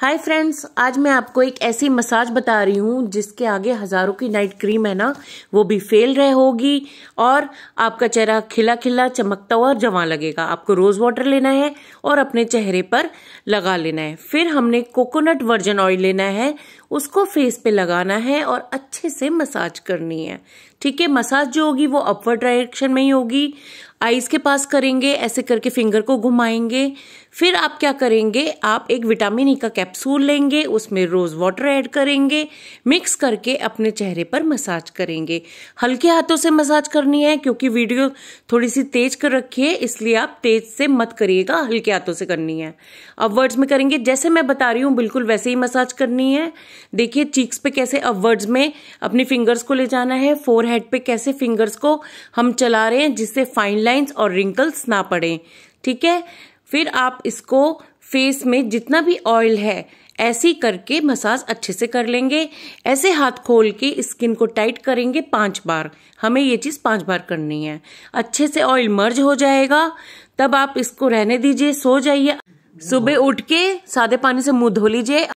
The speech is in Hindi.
हाय फ्रेंड्स आज मैं आपको एक ऐसी मसाज बता रही हूँ जिसके आगे हज़ारों की नाइट क्रीम है ना वो भी फेल रह होगी और आपका चेहरा खिला खिला चमकता हुआ और जमा लगेगा आपको रोज़ वाटर लेना है और अपने चेहरे पर लगा लेना है फिर हमने कोकोनट वर्जन ऑयल लेना है उसको फेस पे लगाना है और अच्छे से मसाज करनी है ठीक है मसाज जो होगी वो अपवर्ड डायरेक्शन में ही होगी आईज के पास करेंगे ऐसे करके फिंगर को घुमाएंगे फिर आप क्या करेंगे आप एक विटामिन ई e का कैप्सूल लेंगे उसमें रोज़ वाटर ऐड करेंगे मिक्स करके अपने चेहरे पर मसाज करेंगे हल्के हाथों से मसाज करनी है क्योंकि वीडियो थोड़ी सी तेज कर रखी है इसलिए आप तेज से मत करिएगा हल्के हाथों से करनी है अब वर्ड्स में करेंगे जैसे मैं बता रही हूँ बिल्कुल वैसे ही मसाज करनी है देखिए चीक्स पे कैसे अब वर्ड्स में अपनी फिंगर्स को ले जाना है फोर हेड पे कैसे फिंगर्स को हम चला रहे हैं जिससे फाइन लाइन्स और रिंकल्स ना पड़े ठीक है फिर आप इसको फेस में जितना भी ऑयल है ऐसे करके मसाज अच्छे से कर लेंगे ऐसे हाथ खोल के स्किन को टाइट करेंगे पांच बार हमें ये चीज़ पांच बार करनी है अच्छे से ऑयल मर्ज हो जाएगा तब आप इसको रहने दीजिए सो जाइए सुबह उठ के सादे पानी से मुंह धो लीजिए